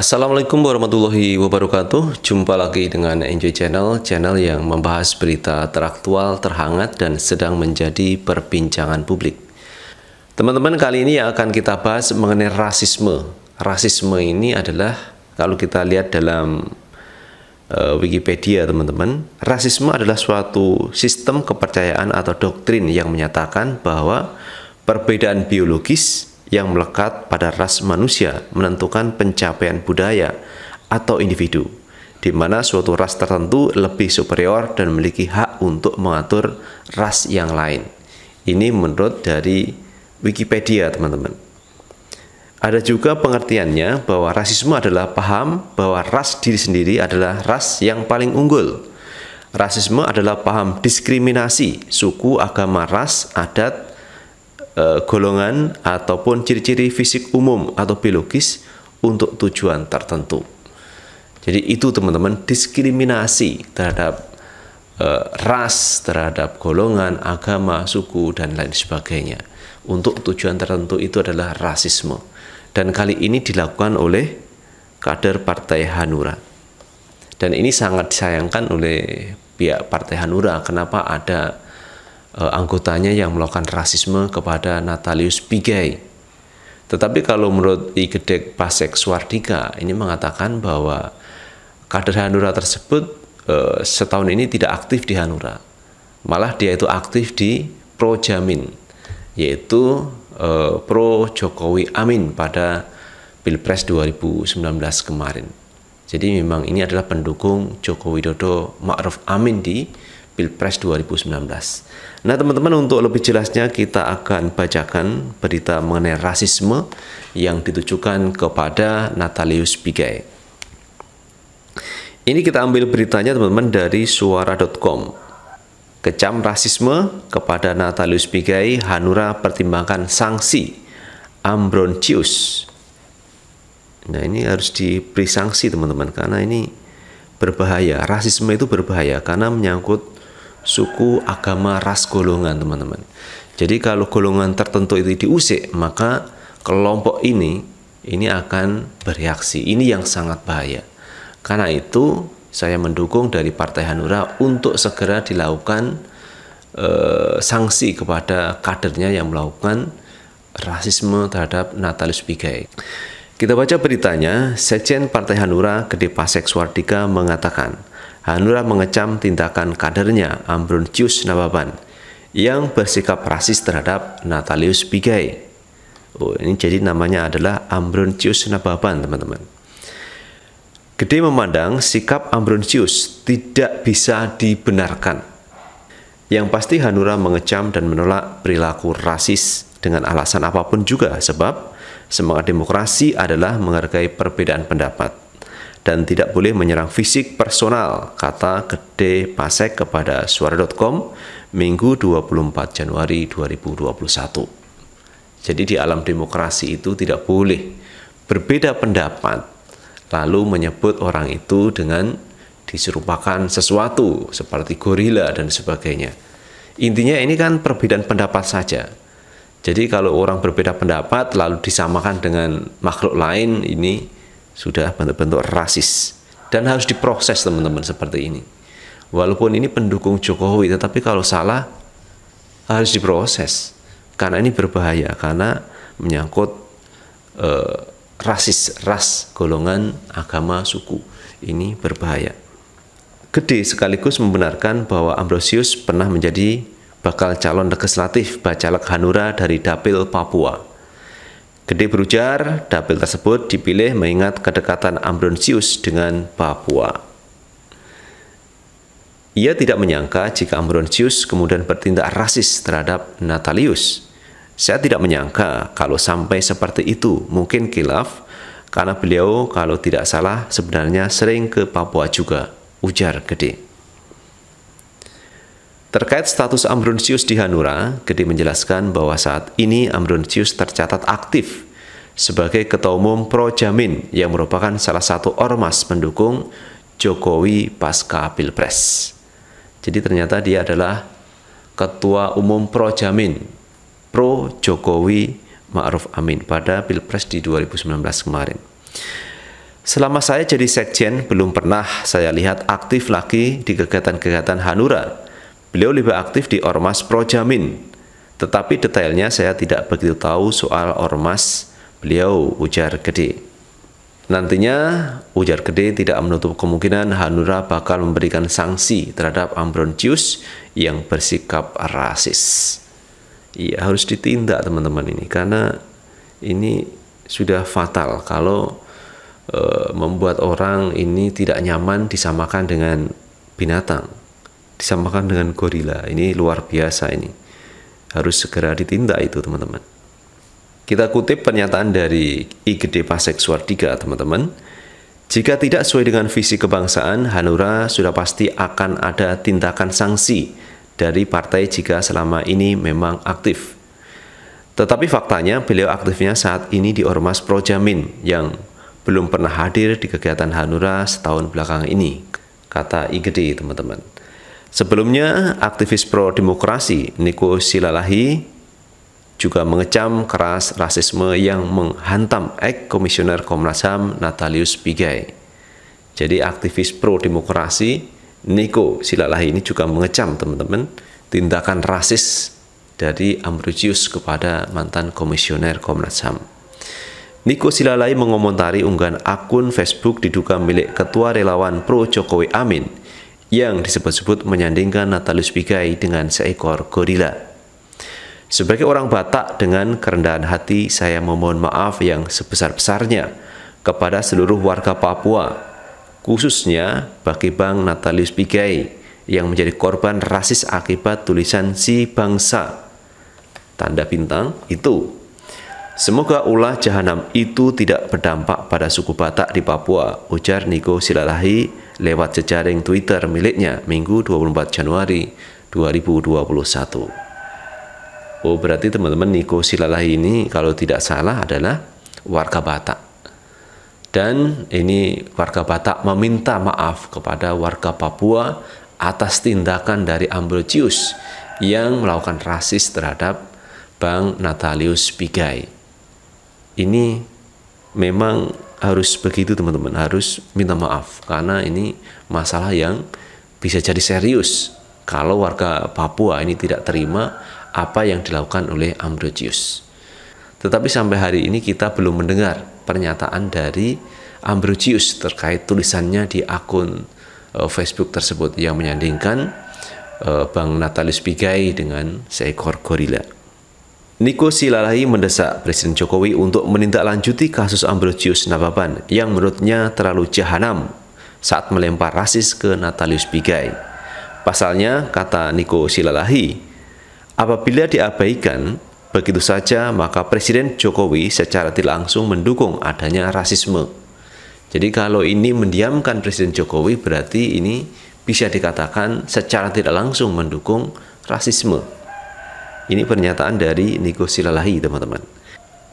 Assalamualaikum warahmatullahi wabarakatuh Jumpa lagi dengan Enjoy Channel Channel yang membahas berita teraktual, terhangat, dan sedang menjadi perbincangan publik Teman-teman kali ini yang akan kita bahas mengenai rasisme Rasisme ini adalah kalau kita lihat dalam Eh, Wikipedia teman-teman, rasisme adalah suatu sistem kepercayaan atau doktrin yang menyatakan bahwa perbedaan biologis yang melekat pada ras manusia menentukan pencapaian budaya atau individu, di mana suatu ras tertentu lebih superior dan memiliki hak untuk mengatur ras yang lain. Ini menurut dari Wikipedia, teman-teman. Ada juga pengertiannya bahwa rasisme adalah paham bahwa ras diri sendiri adalah ras yang paling unggul. Rasisme adalah paham diskriminasi suku, agama, ras, adat, e, golongan, ataupun ciri-ciri fisik umum atau biologis untuk tujuan tertentu. Jadi itu teman-teman diskriminasi terhadap e, ras, terhadap golongan, agama, suku, dan lain sebagainya untuk tujuan tertentu itu adalah rasisme. Dan kali ini dilakukan oleh kader Partai Hanura. Dan ini sangat disayangkan oleh pihak Partai Hanura kenapa ada e, anggotanya yang melakukan rasisme kepada Natalius Pigai. Tetapi kalau menurut Igedek Pasek Swardika ini mengatakan bahwa kader Hanura tersebut e, setahun ini tidak aktif di Hanura. Malah dia itu aktif di Projamin yaitu eh, pro Jokowi Amin pada Pilpres 2019 kemarin. Jadi memang ini adalah pendukung Joko Widodo Ma'ruf Amin di Pilpres 2019. Nah teman-teman untuk lebih jelasnya kita akan bacakan berita mengenai rasisme yang ditujukan kepada Natalius Pigai. Ini kita ambil beritanya teman-teman dari suara.com. Kecam rasisme kepada Natalius Pigai, Hanura pertimbangkan sanksi Ambroncius. Nah ini harus diberi sanksi teman-teman karena ini berbahaya. Rasisme itu berbahaya karena menyangkut suku, agama, ras, golongan teman-teman. Jadi kalau golongan tertentu itu diusik maka kelompok ini ini akan bereaksi. Ini yang sangat bahaya. Karena itu saya mendukung dari Partai Hanura untuk segera dilakukan e, sanksi kepada kadernya yang melakukan rasisme terhadap Natalius Pigai. Kita baca beritanya, Sekjen Partai Hanura Gede Pasek Swardika mengatakan, Hanura mengecam tindakan kadernya Ambrun Nababan yang bersikap rasis terhadap Natalius Pigai. Oh, ini jadi namanya adalah Ambrun Nababan, teman-teman. Gede memandang sikap Ambrosius tidak bisa dibenarkan. Yang pasti Hanura mengecam dan menolak perilaku rasis dengan alasan apapun juga sebab semangat demokrasi adalah menghargai perbedaan pendapat dan tidak boleh menyerang fisik personal, kata Gede Pasek kepada suara.com Minggu 24 Januari 2021. Jadi di alam demokrasi itu tidak boleh berbeda pendapat lalu menyebut orang itu dengan diserupakan sesuatu seperti gorila dan sebagainya. Intinya ini kan perbedaan pendapat saja. Jadi kalau orang berbeda pendapat lalu disamakan dengan makhluk lain ini sudah bentuk-bentuk rasis dan harus diproses teman-teman seperti ini. Walaupun ini pendukung Jokowi tetapi kalau salah harus diproses karena ini berbahaya karena menyangkut uh, rasis, ras, golongan, agama, suku. Ini berbahaya. Gede sekaligus membenarkan bahwa Ambrosius pernah menjadi bakal calon legislatif Bacalek Hanura dari Dapil Papua. Gede berujar, dapil tersebut dipilih mengingat kedekatan Ambrosius dengan Papua. Ia tidak menyangka jika Ambrosius kemudian bertindak rasis terhadap Natalius, saya tidak menyangka kalau sampai seperti itu, mungkin kilaf, karena beliau kalau tidak salah sebenarnya sering ke Papua juga, ujar Gede. Terkait status Ambrosius di Hanura, Gede menjelaskan bahwa saat ini Ambrosius tercatat aktif sebagai Ketua Umum Pro Jamin yang merupakan salah satu ormas pendukung Jokowi pasca Pilpres. Jadi ternyata dia adalah Ketua Umum Pro Jamin pro Jokowi Ma'ruf Amin pada Pilpres di 2019 kemarin. Selama saya jadi sekjen, belum pernah saya lihat aktif lagi di kegiatan-kegiatan Hanura. Beliau lebih aktif di Ormas Pro Jamin. Tetapi detailnya saya tidak begitu tahu soal Ormas beliau ujar gede. Nantinya ujar gede tidak menutup kemungkinan Hanura bakal memberikan sanksi terhadap Ambronius yang bersikap rasis. Iya, harus ditindak teman-teman ini karena ini sudah fatal kalau e, membuat orang ini tidak nyaman disamakan dengan binatang, disamakan dengan gorila. Ini luar biasa ini. Harus segera ditindak itu, teman-teman. Kita kutip pernyataan dari IGD Pasek Suardiga teman-teman. Jika tidak sesuai dengan visi kebangsaan, Hanura sudah pasti akan ada tindakan sanksi dari partai jika selama ini memang aktif. Tetapi faktanya beliau aktifnya saat ini di Ormas Projamin yang belum pernah hadir di kegiatan Hanura setahun belakangan ini, kata IGD teman-teman. Sebelumnya, aktivis pro-demokrasi Niko Silalahi juga mengecam keras rasisme yang menghantam ex komisioner Komnas HAM Natalius Pigai. Jadi aktivis pro-demokrasi Niko Silalahi ini juga mengecam teman-teman tindakan rasis dari Ambrosius kepada mantan komisioner Komnas HAM. Niko Silalahi mengomentari unggahan akun Facebook diduga milik ketua relawan pro Jokowi Amin yang disebut-sebut menyandingkan Natalius Pigai dengan seekor gorila. Sebagai orang Batak dengan kerendahan hati, saya memohon maaf yang sebesar-besarnya kepada seluruh warga Papua khususnya bagi Bang Natalius Pigai yang menjadi korban rasis akibat tulisan si bangsa. Tanda bintang itu. Semoga ulah jahanam itu tidak berdampak pada suku Batak di Papua, ujar Niko Silalahi lewat jejaring Twitter miliknya Minggu 24 Januari 2021. Oh berarti teman-teman Niko Silalahi ini kalau tidak salah adalah warga Batak dan ini warga Batak meminta maaf kepada warga Papua atas tindakan dari Ambrosius yang melakukan rasis terhadap Bang Natalius Pigai. Ini memang harus begitu teman-teman, harus minta maaf karena ini masalah yang bisa jadi serius kalau warga Papua ini tidak terima apa yang dilakukan oleh Ambrosius. Tetapi sampai hari ini kita belum mendengar pernyataan dari Ambrosius terkait tulisannya di akun uh, Facebook tersebut yang menyandingkan uh, Bang Natalius Pigai dengan seekor gorila. Niko Silalahi mendesak Presiden Jokowi untuk menindaklanjuti kasus Ambrosius Nababan yang menurutnya terlalu jahanam saat melempar rasis ke Natalius Pigai. Pasalnya, kata Niko Silalahi, apabila diabaikan, Begitu saja, maka Presiden Jokowi secara tidak langsung mendukung adanya rasisme. Jadi kalau ini mendiamkan Presiden Jokowi berarti ini bisa dikatakan secara tidak langsung mendukung rasisme. Ini pernyataan dari Niko Silalahi, teman-teman.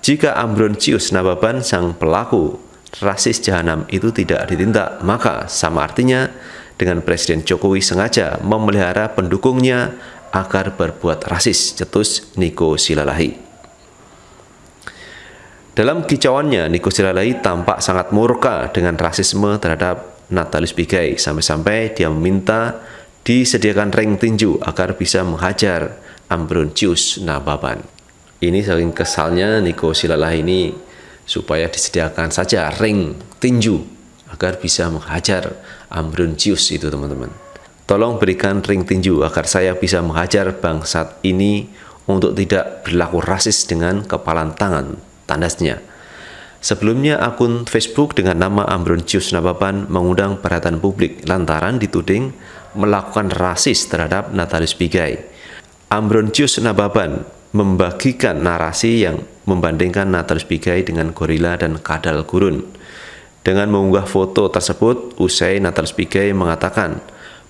Jika Ambroncius Nababan sang pelaku rasis jahanam itu tidak ditindak, maka sama artinya dengan Presiden Jokowi sengaja memelihara pendukungnya agar berbuat rasis, cetus Niko Silalahi. Dalam kicauannya, Niko Silalahi tampak sangat murka dengan rasisme terhadap Natalis Pigai, sampai-sampai dia meminta disediakan ring tinju agar bisa menghajar Cius Nababan. Ini saking kesalnya Niko Silalahi ini supaya disediakan saja ring tinju agar bisa menghajar Cius itu teman-teman. Tolong berikan ring tinju agar saya bisa menghajar bangsat ini untuk tidak berlaku rasis dengan kepalan tangan, tandasnya. Sebelumnya akun Facebook dengan nama Ambroncius Nababan mengundang perhatian publik lantaran dituding melakukan rasis terhadap Natalius Pigai. Ambroncius Nababan membagikan narasi yang membandingkan Natalius Pigai dengan gorila dan kadal gurun. Dengan mengunggah foto tersebut, usai Natalius Pigai mengatakan,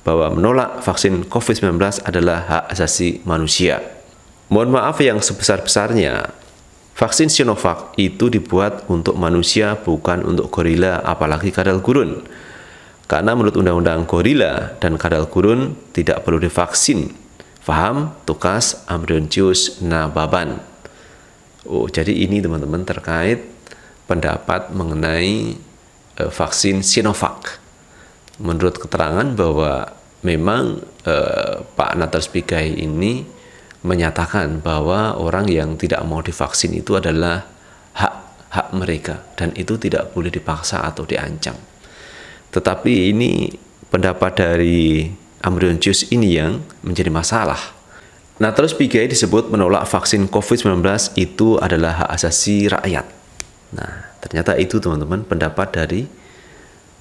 bahwa menolak vaksin COVID-19 adalah hak asasi manusia. Mohon maaf yang sebesar-besarnya, vaksin Sinovac itu dibuat untuk manusia bukan untuk gorila apalagi kadal gurun. Karena menurut undang-undang gorila dan kadal gurun tidak perlu divaksin. Faham? Tukas Ambriontius Nababan. Oh, jadi ini teman-teman terkait pendapat mengenai uh, vaksin Sinovac menurut keterangan bahwa memang eh, Pak Natar Spigai ini menyatakan bahwa orang yang tidak mau divaksin itu adalah hak hak mereka dan itu tidak boleh dipaksa atau diancam. Tetapi ini pendapat dari Ambriontius ini yang menjadi masalah. Nah, terus Pigai disebut menolak vaksin COVID-19 itu adalah hak asasi rakyat. Nah, ternyata itu teman-teman pendapat dari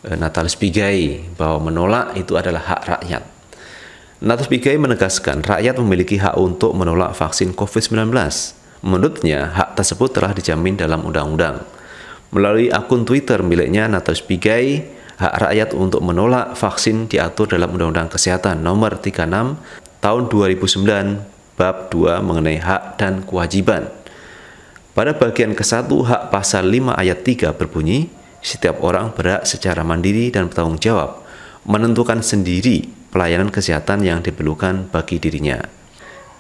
Eh, Natalis Pigai bahwa menolak itu adalah hak rakyat. Natalis Pigai menegaskan rakyat memiliki hak untuk menolak vaksin COVID-19. Menurutnya, hak tersebut telah dijamin dalam undang-undang. Melalui akun Twitter miliknya Natalis Pigai, hak rakyat untuk menolak vaksin diatur dalam Undang-Undang Kesehatan Nomor 36 Tahun 2009 Bab 2 mengenai hak dan kewajiban. Pada bagian ke-1 hak pasal 5 ayat 3 berbunyi, setiap orang berhak secara mandiri dan bertanggung jawab menentukan sendiri pelayanan kesehatan yang diperlukan bagi dirinya.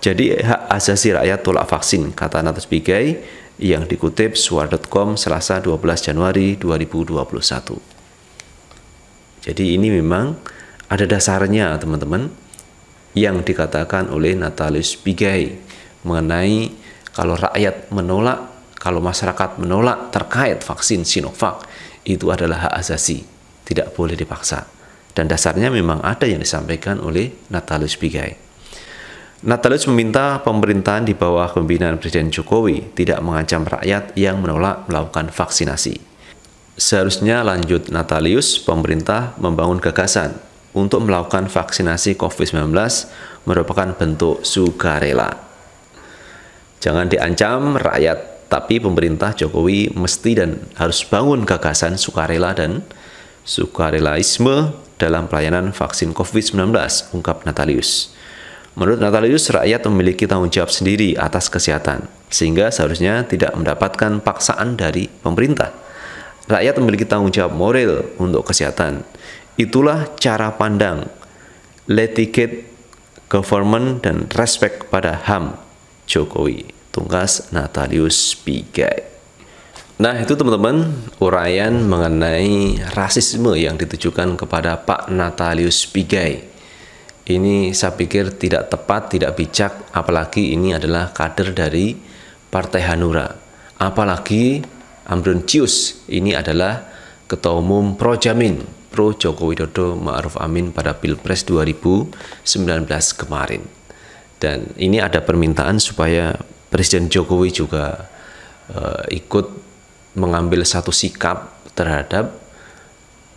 Jadi hak asasi rakyat tolak vaksin, kata Natus Bigai yang dikutip suar.com Selasa 12 Januari 2021. Jadi ini memang ada dasarnya teman-teman yang dikatakan oleh Natalis Bigai mengenai kalau rakyat menolak, kalau masyarakat menolak terkait vaksin Sinovac, itu adalah hak asasi, tidak boleh dipaksa. Dan dasarnya memang ada yang disampaikan oleh Natalius Bigai. Natalius meminta pemerintahan di bawah pembinaan Presiden Jokowi tidak mengancam rakyat yang menolak melakukan vaksinasi. Seharusnya lanjut Natalius, pemerintah membangun gagasan untuk melakukan vaksinasi COVID-19 merupakan bentuk sukarela. Jangan diancam rakyat tapi pemerintah Jokowi mesti dan harus bangun gagasan sukarela dan sukarelaisme dalam pelayanan vaksin COVID-19, ungkap Natalius. Menurut Natalius, rakyat memiliki tanggung jawab sendiri atas kesehatan, sehingga seharusnya tidak mendapatkan paksaan dari pemerintah. Rakyat memiliki tanggung jawab moral untuk kesehatan. Itulah cara pandang, litigate, government, dan respect pada HAM Jokowi. Tungkas Natalius Pigai. Nah itu teman-teman uraian mengenai rasisme yang ditujukan kepada Pak Natalius Pigai. Ini saya pikir tidak tepat, tidak bijak, apalagi ini adalah kader dari Partai Hanura. Apalagi Amrun Cius ini adalah Ketua Umum Pro Jamin, Pro Joko Widodo Ma'ruf Amin pada Pilpres 2019 kemarin. Dan ini ada permintaan supaya Presiden Jokowi juga uh, ikut mengambil satu sikap terhadap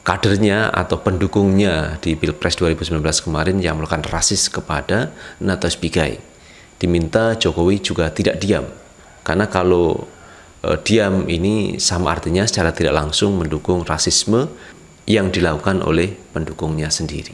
kadernya atau pendukungnya di Pilpres 2019 kemarin yang melakukan rasis kepada Natas Bigai. Diminta Jokowi juga tidak diam. Karena kalau e, diam ini sama artinya secara tidak langsung mendukung rasisme yang dilakukan oleh pendukungnya sendiri.